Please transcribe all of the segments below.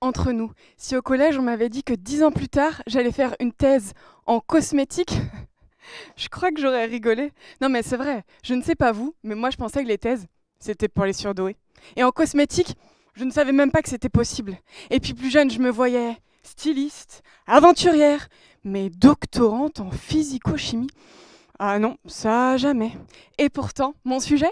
entre nous. Si au collège on m'avait dit que dix ans plus tard j'allais faire une thèse en cosmétique, je crois que j'aurais rigolé. Non mais c'est vrai, je ne sais pas vous, mais moi je pensais que les thèses, c'était pour les surdoués. Et en cosmétique, je ne savais même pas que c'était possible. Et puis plus jeune, je me voyais styliste, aventurière, mais doctorante en physico-chimie. Ah non, ça jamais. Et pourtant, mon sujet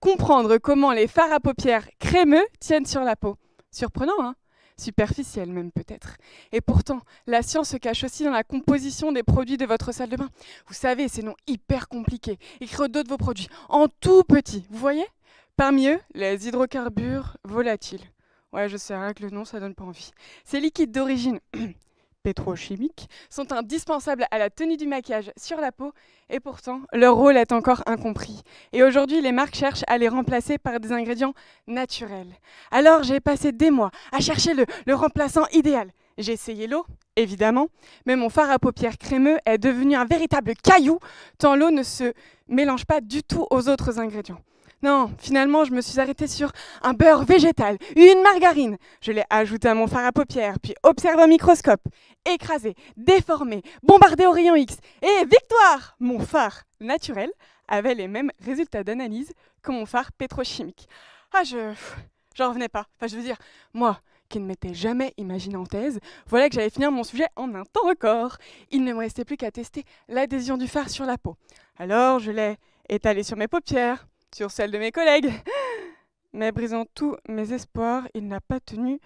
Comprendre comment les fards à paupières crémeux tiennent sur la peau. Surprenant, hein superficielle même peut-être. Et pourtant, la science se cache aussi dans la composition des produits de votre salle de bain. Vous savez, ces noms hyper compliqués, écrire d'autres de vos produits, en tout petit, vous voyez Parmi eux, les hydrocarbures volatiles. Ouais, je sais, rien que le nom, ça donne pas envie. Ces liquides d'origine pétrochimiques sont indispensables à la tenue du maquillage sur la peau et pourtant leur rôle est encore incompris. Et aujourd'hui, les marques cherchent à les remplacer par des ingrédients naturels. Alors j'ai passé des mois à chercher le, remplaçant idéal. J'ai essayé l'eau, évidemment, mais mon fard à paupières crémeux est devenu un véritable caillou tant l'eau ne se mélange pas du tout aux autres ingrédients. Non, finalement, je me suis arrêtée sur un beurre végétal, une margarine. Je l'ai ajouté à mon phare à paupières, puis observe un microscope. Écrasé, déformé, bombardé au rayon X. Et victoire Mon phare naturel avait les mêmes résultats d'analyse que mon phare pétrochimique. Ah, je. J'en revenais pas. Enfin, je veux dire, moi, qui ne m'étais jamais imaginé en thèse, voilà que j'allais finir mon sujet en un temps record. Il ne me restait plus qu'à tester l'adhésion du phare sur la peau. Alors, je l'ai étalé sur mes paupières, sur celle de mes collègues. Mais brisant tous mes espoirs, il n'a pas tenu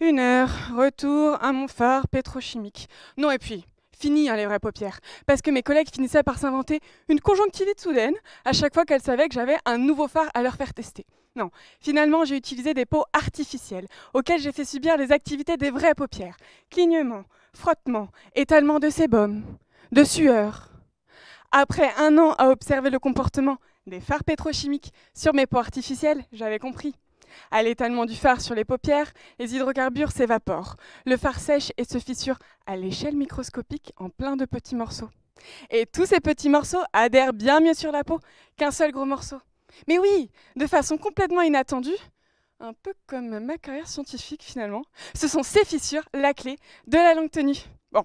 une heure. Retour à mon phare pétrochimique. Non, et puis, fini hein, les vraies paupières, parce que mes collègues finissaient par s'inventer une conjonctivite soudaine à chaque fois qu'elles savaient que j'avais un nouveau phare à leur faire tester. Non, finalement j'ai utilisé des pots artificielles auxquelles j'ai fait subir les activités des vraies paupières. Clignement, frottement, étalement de sébum, de sueur, après un an à observer le comportement des phares pétrochimiques sur mes peaux artificielles, j'avais compris. À l'étalement du phare sur les paupières, les hydrocarbures s'évaporent. Le phare sèche et se fissure à l'échelle microscopique en plein de petits morceaux. Et tous ces petits morceaux adhèrent bien mieux sur la peau qu'un seul gros morceau. Mais oui, de façon complètement inattendue, un peu comme ma carrière scientifique finalement, ce sont ces fissures la clé de la longue tenue. Bon,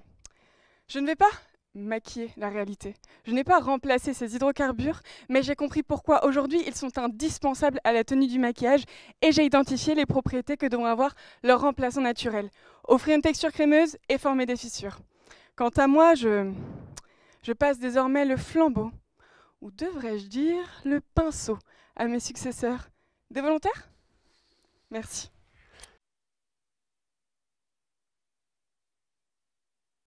je ne vais pas maquiller la réalité. Je n'ai pas remplacé ces hydrocarbures, mais j'ai compris pourquoi aujourd'hui ils sont indispensables à la tenue du maquillage et j'ai identifié les propriétés que devront avoir leur remplaçant naturel. Offrir une texture crémeuse et former des fissures. Quant à moi, je, je passe désormais le flambeau, ou devrais-je dire le pinceau, à mes successeurs. Des volontaires Merci.